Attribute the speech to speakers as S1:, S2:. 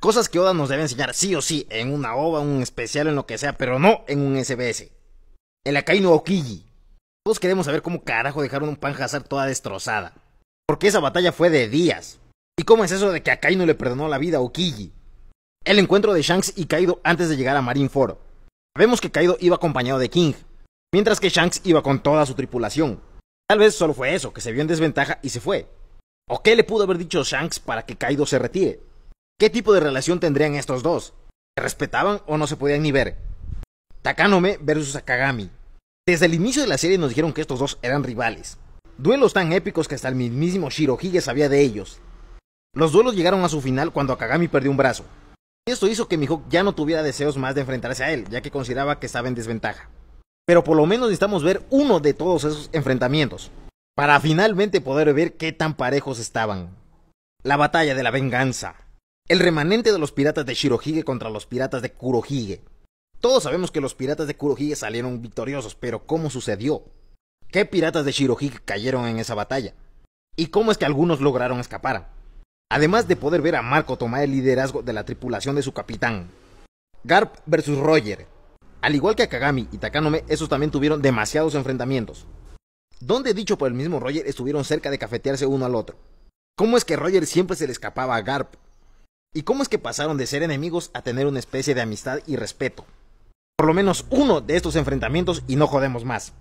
S1: Cosas que Oda nos debe enseñar sí o sí en una OVA, un especial, en lo que sea, pero no en un SBS. El Akainu Okiji. Todos queremos saber cómo carajo dejaron un Panhazar toda destrozada. Porque esa batalla fue de días. ¿Y cómo es eso de que Akainu le perdonó la vida a Okiji? El encuentro de Shanks y Kaido antes de llegar a Marineford. Sabemos que Kaido iba acompañado de King, mientras que Shanks iba con toda su tripulación. Tal vez solo fue eso, que se vio en desventaja y se fue. ¿O qué le pudo haber dicho Shanks para que Kaido se retire? ¿Qué tipo de relación tendrían estos dos? ¿Se respetaban o no se podían ni ver? Takanome versus Akagami. Desde el inicio de la serie nos dijeron que estos dos eran rivales. Duelos tan épicos que hasta el mismísimo Shirohige sabía de ellos. Los duelos llegaron a su final cuando Akagami perdió un brazo. esto hizo que Mihawk ya no tuviera deseos más de enfrentarse a él, ya que consideraba que estaba en desventaja. Pero por lo menos necesitamos ver uno de todos esos enfrentamientos, para finalmente poder ver qué tan parejos estaban. La batalla de la venganza. El remanente de los piratas de Shirohige contra los piratas de Kurohige. Todos sabemos que los piratas de Kurohige salieron victoriosos, pero ¿cómo sucedió? ¿Qué piratas de Shirohige cayeron en esa batalla? ¿Y cómo es que algunos lograron escapar? Además de poder ver a Marco tomar el liderazgo de la tripulación de su capitán. Garp versus Roger. Al igual que a Kagami y Takanome, esos también tuvieron demasiados enfrentamientos. Donde dicho por el mismo Roger estuvieron cerca de cafetearse uno al otro. ¿Cómo es que Roger siempre se le escapaba a Garp? ¿Y cómo es que pasaron de ser enemigos a tener una especie de amistad y respeto? Por lo menos uno de estos enfrentamientos y no jodemos más.